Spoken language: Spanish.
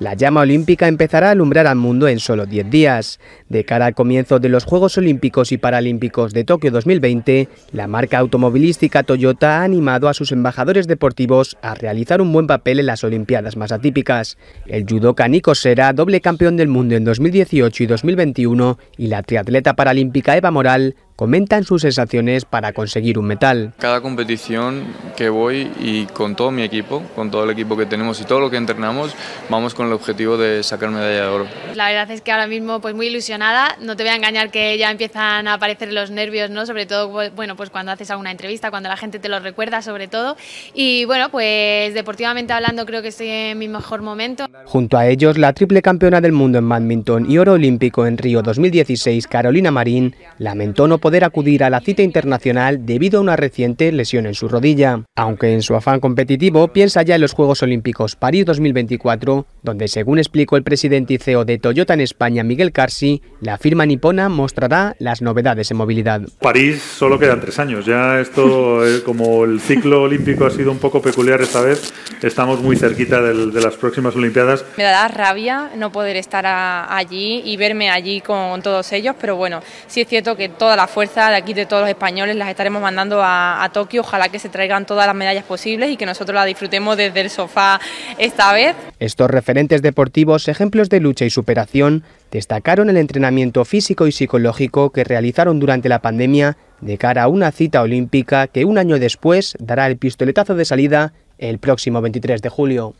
La llama olímpica empezará a alumbrar al mundo en solo 10 días. De cara al comienzo de los Juegos Olímpicos y Paralímpicos de Tokio 2020, la marca automovilística Toyota ha animado a sus embajadores deportivos a realizar un buen papel en las Olimpiadas más atípicas. El judoka Nico será doble campeón del mundo en 2018 y 2021, y la triatleta paralímpica Eva Moral comentan sus sensaciones para conseguir un metal. Cada competición que voy y con todo mi equipo, con todo el equipo que tenemos y todo lo que entrenamos, vamos con el objetivo de sacar medalla de oro. La verdad es que ahora mismo pues muy ilusionada, no te voy a engañar que ya empiezan a aparecer los nervios, ¿no? Sobre todo bueno, pues cuando haces alguna entrevista, cuando la gente te lo recuerda sobre todo y bueno, pues deportivamente hablando creo que estoy en mi mejor momento. Junto a ellos, la triple campeona del mundo en badminton y oro olímpico en Río 2016, Carolina Marín, lamentó no poder acudir a la cita internacional debido a una reciente lesión en su rodilla, aunque en su afán competitivo piensa ya en los Juegos Olímpicos París 2024, donde según explicó el presidente y CEO de Toyota en España, Miguel Carsi, la firma nipona mostrará las novedades en movilidad. París solo quedan tres años, ya esto, eh, como el ciclo olímpico ha sido un poco peculiar esta vez, estamos muy cerquita de las próximas Olimpiadas. Me da rabia no poder estar allí y verme allí con todos ellos, pero bueno, sí es cierto que toda la fuerza de aquí de todos los españoles las estaremos mandando a, Tokio. Ojalá que se traigan todas las medallas posibles y que nosotros las disfrutemos desde el sofá esta vez. Estos referentes deportivos, ejemplos de lucha y superación, destacaron el entrenamiento físico y psicológico que realizaron durante la pandemia de cara a una cita olímpica que un año después dará el pistoletazo de salida el próximo 23 de julio.